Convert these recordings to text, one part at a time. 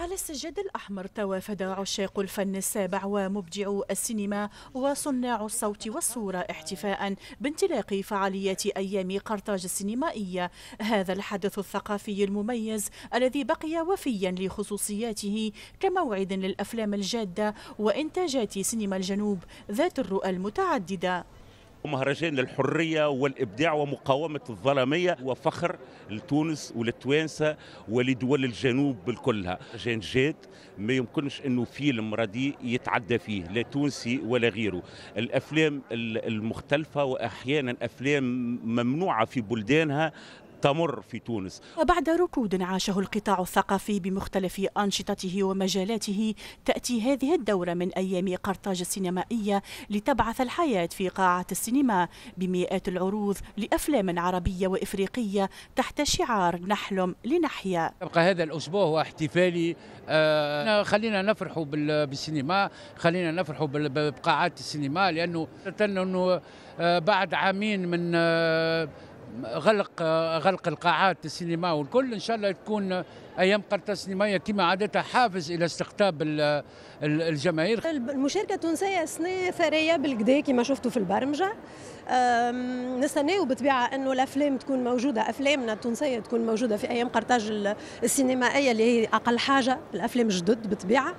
على السجاد الأحمر توافد عشاق الفن السابع ومبدعو السينما وصناع الصوت والصورة احتفاء بانطلاق فعاليات أيام قرطاج السينمائية هذا الحدث الثقافي المميز الذي بقي وفيا لخصوصياته كموعد للأفلام الجادة وإنتاجات سينما الجنوب ذات الرؤى المتعددة ومهرجان للحرية والإبداع ومقاومة الظلمية وفخر لتونس ولتوانسة ولدول الجنوب كلها جان جاد ما يمكنش أنه فيلم رديء يتعدى فيه لا تونسي ولا غيره الأفلام المختلفة وأحيانا أفلام ممنوعة في بلدانها تمر في تونس وبعد ركود عاشه القطاع الثقافي بمختلف أنشطته ومجالاته تأتي هذه الدورة من أيام قرطاج السينمائية لتبعث الحياة في قاعة السينما بمئات العروض لأفلام عربية وإفريقية تحت شعار نحلم لنحيا يبقى هذا الأسبوع هو احتفالي آه خلينا نفرحوا بالسينما خلينا نفرحوا بقاعات السينما لأنه أنه آه، بعد عامين من آه غلق غلق القاعات السينما والكل ان شاء الله تكون ايام قرطه السينمائيه كما عادتها حافز الى استقطاب الجماهير المشاركه التونسيه سنه ثريه بالكدا كما شفتوا في البرمجه نستناو بطبيعه انه الافلام تكون موجوده افلامنا التونسيه تكون موجوده في ايام قرطاج السينمائيه اللي هي اقل حاجه الافلام الجدد بالطبيعه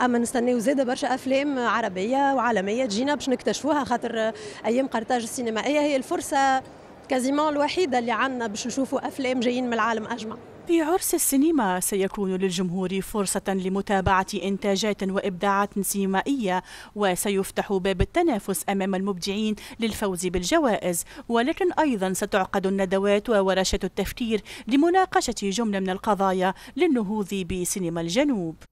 اما نستناو زاده برشا افلام عربيه وعالميه تجينا باش نكتشفوها خاطر ايام قرطاج السينمائيه هي الفرصه كازيمون الوحيده اللي عندنا باش نشوفوا افلام جايين من العالم اجمع في عرس السينما سيكون للجمهور فرصة لمتابعة إنتاجات وإبداعات سينمائية وسيفتح باب التنافس أمام المبدعين للفوز بالجوائز ولكن أيضا ستعقد الندوات وورشة التفكير لمناقشة جملة من القضايا للنهوض بسينما الجنوب